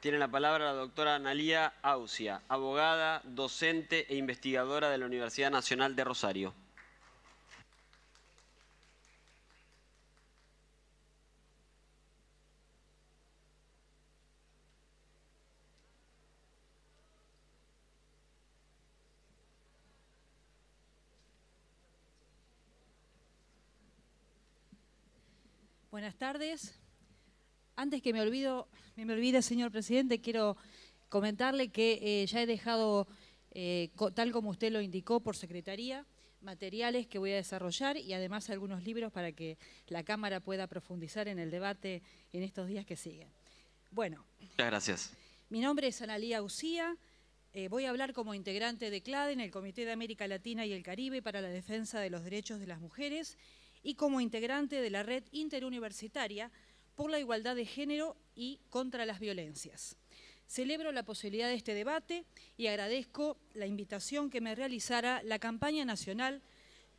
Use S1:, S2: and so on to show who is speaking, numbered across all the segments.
S1: Tiene la palabra la doctora Analía Ausia, abogada, docente e investigadora de la Universidad Nacional de Rosario. Buenas tardes, antes que me, olvido, me olvide, señor presidente, quiero comentarle que eh, ya he dejado, eh, tal como usted lo indicó, por secretaría, materiales que voy a desarrollar y además algunos libros para que la Cámara pueda profundizar en el debate en estos días que siguen. Bueno. Muchas gracias. Mi nombre es Analía Usía. Eh, voy a hablar como integrante de CLADE en el Comité de América Latina y el Caribe para la Defensa de los Derechos de las Mujeres y como integrante de la Red Interuniversitaria por la igualdad de género y contra las violencias. Celebro la posibilidad de este debate y agradezco la invitación que me realizara la campaña nacional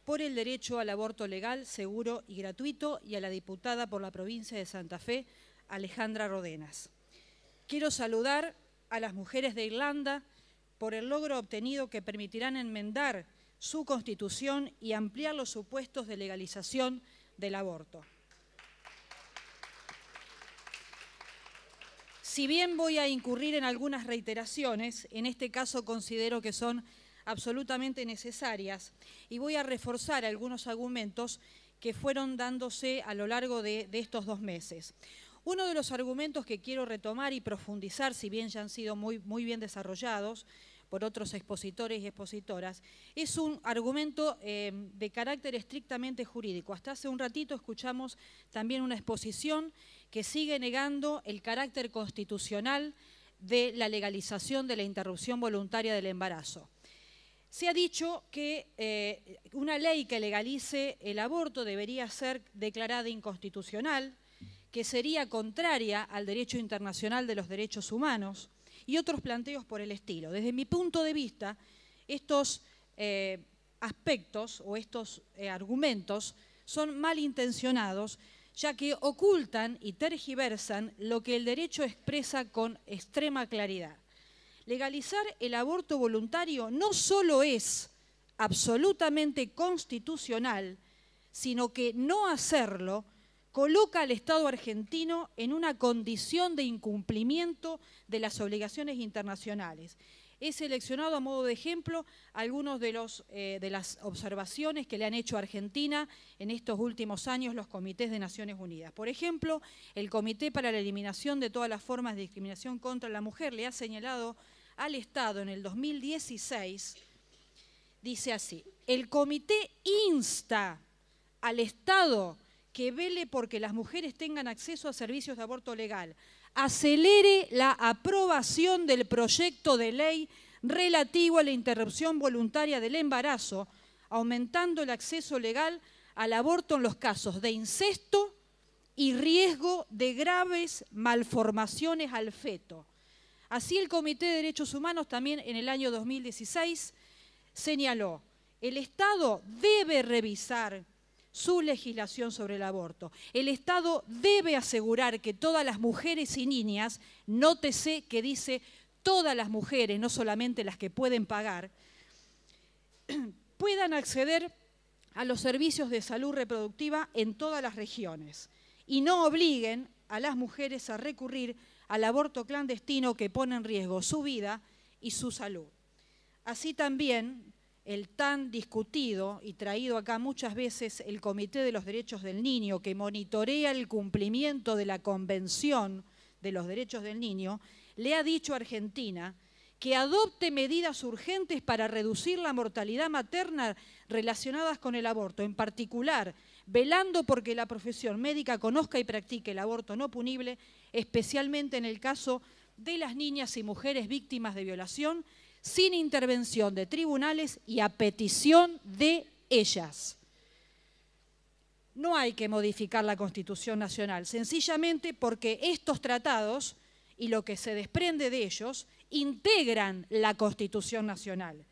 S1: por el derecho al aborto legal, seguro y gratuito y a la diputada por la provincia de Santa Fe, Alejandra Rodenas. Quiero saludar a las mujeres de Irlanda por el logro obtenido que permitirán enmendar su constitución y ampliar los supuestos de legalización del aborto. Si bien voy a incurrir en algunas reiteraciones, en este caso considero que son absolutamente necesarias y voy a reforzar algunos argumentos que fueron dándose a lo largo de, estos dos meses. Uno de los argumentos que quiero retomar y profundizar, si bien ya han sido muy, muy bien desarrollados por otros expositores y expositoras, es un argumento eh, de carácter estrictamente jurídico. Hasta hace un ratito escuchamos también una exposición que sigue negando el carácter constitucional de la legalización de la interrupción voluntaria del embarazo. Se ha dicho que eh, una ley que legalice el aborto debería ser declarada inconstitucional, que sería contraria al derecho internacional de los derechos humanos y otros planteos por el estilo. Desde mi punto de vista, estos eh, aspectos o estos eh, argumentos son malintencionados ya que ocultan y tergiversan lo que el derecho expresa con extrema claridad. Legalizar el aborto voluntario no solo es absolutamente constitucional, sino que no hacerlo coloca al Estado argentino en una condición de incumplimiento de las obligaciones internacionales He seleccionado a modo de ejemplo algunas de, eh, de las observaciones que le han hecho a Argentina en estos últimos años los comités de Naciones Unidas. Por ejemplo, el Comité para la Eliminación de todas las formas de discriminación contra la mujer le ha señalado al Estado en el 2016, dice así, el comité insta al Estado que vele porque las mujeres tengan acceso a servicios de aborto legal, acelere la aprobación del proyecto de ley relativo a la interrupción voluntaria del embarazo, aumentando el acceso legal al aborto en los casos de incesto y riesgo de graves malformaciones al feto. Así el Comité de Derechos Humanos también en el año 2016 señaló, el Estado debe revisar su legislación sobre el aborto. El Estado debe asegurar que todas las mujeres y niñas, nótese que dice todas las mujeres, no solamente las que pueden pagar, puedan acceder a los servicios de salud reproductiva en todas las regiones y no obliguen a las mujeres a recurrir al aborto clandestino que pone en riesgo su vida y su salud. Así también el tan discutido y traído acá muchas veces el Comité de los Derechos del Niño, que monitorea el cumplimiento de la Convención de los Derechos del Niño, le ha dicho a Argentina que adopte medidas urgentes para reducir la mortalidad materna relacionadas con el aborto, en particular, velando porque la profesión médica conozca y practique el aborto no punible, especialmente en el caso de las niñas y mujeres víctimas de violación sin intervención de tribunales y a petición de ellas. No hay que modificar la Constitución Nacional, sencillamente porque estos tratados y lo que se desprende de ellos integran la Constitución Nacional.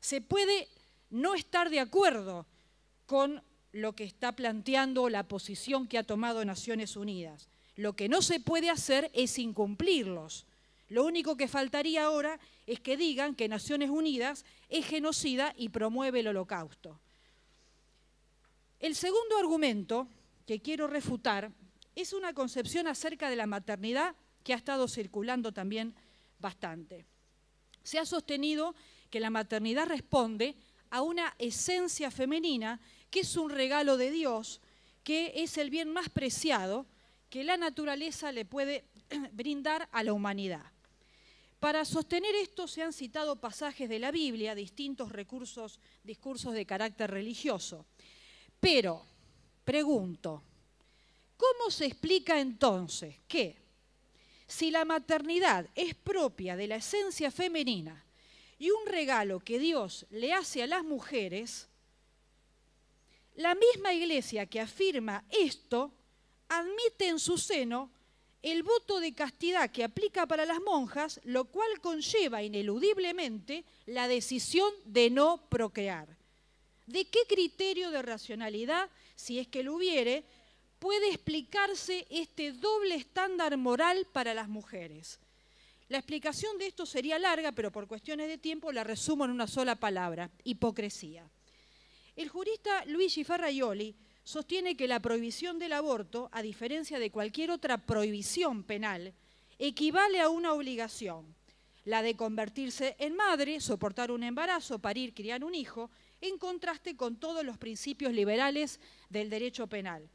S1: Se puede no estar de acuerdo con lo que está planteando la posición que ha tomado Naciones Unidas. Lo que no se puede hacer es incumplirlos. Lo único que faltaría ahora es que digan que Naciones Unidas es genocida y promueve el holocausto. El segundo argumento que quiero refutar es una concepción acerca de la maternidad que ha estado circulando también bastante. Se ha sostenido que la maternidad responde a una esencia femenina que es un regalo de Dios, que es el bien más preciado que la naturaleza le puede brindar a la humanidad. Para sostener esto se han citado pasajes de la Biblia, distintos recursos, discursos de carácter religioso. Pero, pregunto, ¿cómo se explica entonces que si la maternidad es propia de la esencia femenina y un regalo que Dios le hace a las mujeres, la misma iglesia que afirma esto admite en su seno el voto de castidad que aplica para las monjas, lo cual conlleva ineludiblemente la decisión de no procrear. ¿De qué criterio de racionalidad, si es que lo hubiere, puede explicarse este doble estándar moral para las mujeres? La explicación de esto sería larga, pero por cuestiones de tiempo la resumo en una sola palabra, hipocresía. El jurista Luigi Ferraioli sostiene que la prohibición del aborto, a diferencia de cualquier otra prohibición penal, equivale a una obligación, la de convertirse en madre, soportar un embarazo, parir, criar un hijo, en contraste con todos los principios liberales del derecho penal.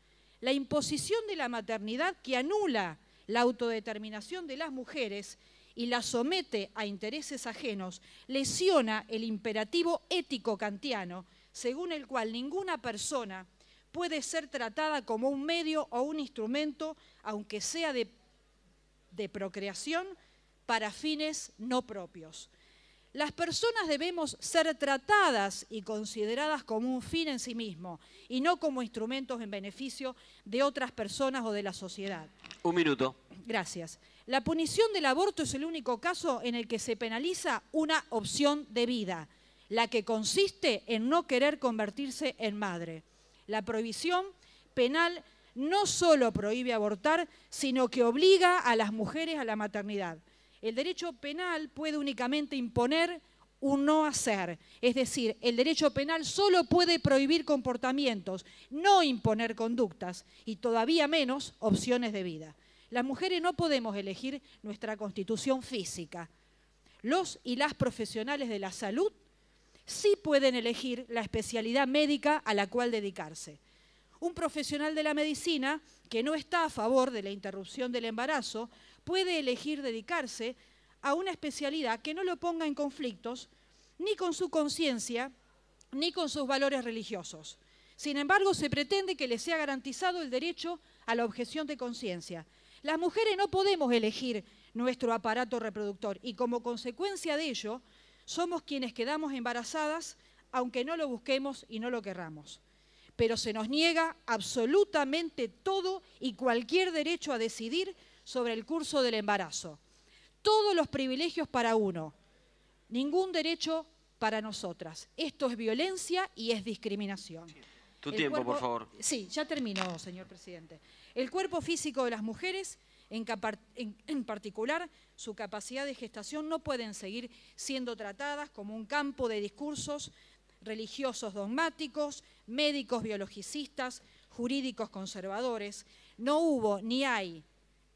S1: La imposición de la maternidad que anula la autodeterminación de las mujeres y la somete a intereses ajenos, lesiona el imperativo ético kantiano, según el cual ninguna persona puede ser tratada como un medio o un instrumento, aunque sea de, procreación, para fines no propios. Las personas debemos ser tratadas y consideradas como un fin en sí mismo y no como instrumentos en beneficio de otras personas o de la sociedad. Un minuto. Gracias. La punición del aborto es el único caso en el que se penaliza una opción de vida, la que consiste en no querer convertirse en madre. La prohibición penal no solo prohíbe abortar, sino que obliga a las mujeres a la maternidad. El derecho penal puede únicamente imponer un no hacer. Es decir, el derecho penal solo puede prohibir comportamientos, no imponer conductas y todavía menos opciones de vida. Las mujeres no podemos elegir nuestra constitución física. Los y las profesionales de la salud sí pueden elegir la especialidad médica a la cual dedicarse. Un profesional de la medicina que no está a favor de la interrupción del embarazo puede elegir dedicarse a una especialidad que no lo ponga en conflictos ni con su conciencia ni con sus valores religiosos. Sin embargo, se pretende que le sea garantizado el derecho a la objeción de conciencia. Las mujeres no podemos elegir nuestro aparato reproductor y como consecuencia de ello, somos quienes quedamos embarazadas, aunque no lo busquemos y no lo querramos. Pero se nos niega absolutamente todo y cualquier derecho a decidir sobre el curso del embarazo. Todos los privilegios para uno, ningún derecho para nosotras. Esto es violencia y es discriminación. Tu tiempo, por favor. Sí, ya terminó, señor presidente. El cuerpo físico de las mujeres en, particular, su capacidad de gestación no pueden seguir siendo tratadas como un campo de discursos religiosos dogmáticos, médicos biologicistas, jurídicos conservadores. No hubo ni hay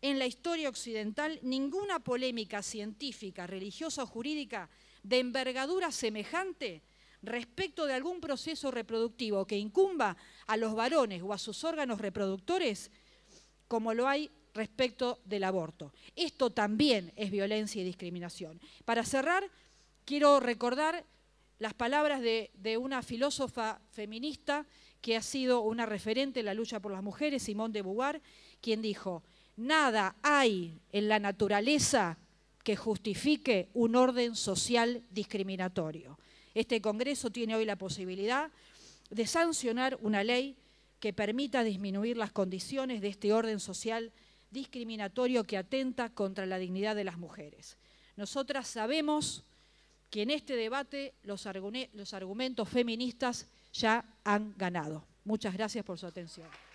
S1: en la historia occidental ninguna polémica científica, religiosa o jurídica de envergadura semejante respecto de algún proceso reproductivo que incumba a los varones o a sus órganos reproductores, como lo hay respecto del aborto. Esto también es violencia y discriminación. Para cerrar, quiero recordar las palabras de, una filósofa feminista que ha sido una referente en la lucha por las mujeres, Simone de Beauvoir, quien dijo, nada hay en la naturaleza que justifique un orden social discriminatorio. Este Congreso tiene hoy la posibilidad de sancionar una ley que permita disminuir las condiciones de este orden social discriminatorio que atenta contra la dignidad de las mujeres. Nosotras sabemos que en este debate los, argumentos feministas ya han ganado. Muchas gracias por su atención.